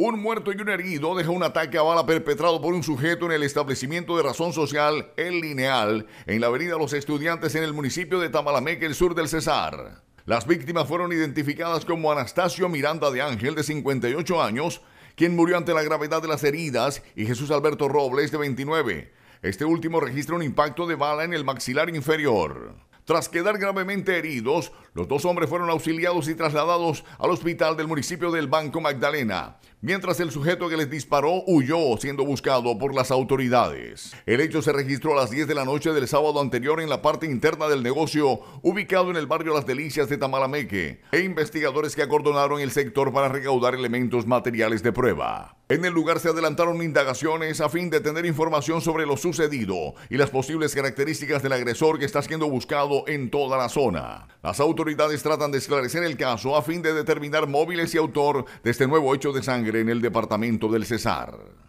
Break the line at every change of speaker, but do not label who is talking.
Un muerto y un herido dejó un ataque a bala perpetrado por un sujeto en el establecimiento de razón social El Lineal, en la avenida Los Estudiantes en el municipio de Tamalameque, el sur del Cesar. Las víctimas fueron identificadas como Anastasio Miranda de Ángel, de 58 años, quien murió ante la gravedad de las heridas, y Jesús Alberto Robles, de 29. Este último registra un impacto de bala en el maxilar inferior. Tras quedar gravemente heridos, los dos hombres fueron auxiliados y trasladados al hospital del municipio del Banco Magdalena, mientras el sujeto que les disparó huyó siendo buscado por las autoridades. El hecho se registró a las 10 de la noche del sábado anterior en la parte interna del negocio ubicado en el barrio Las Delicias de Tamalameque, e investigadores que acordonaron el sector para recaudar elementos materiales de prueba. En el lugar se adelantaron indagaciones a fin de tener información sobre lo sucedido y las posibles características del agresor que está siendo buscado en toda la zona. Las autoridades tratan de esclarecer el caso a fin de determinar móviles y autor de este nuevo hecho de sangre en el departamento del Cesar.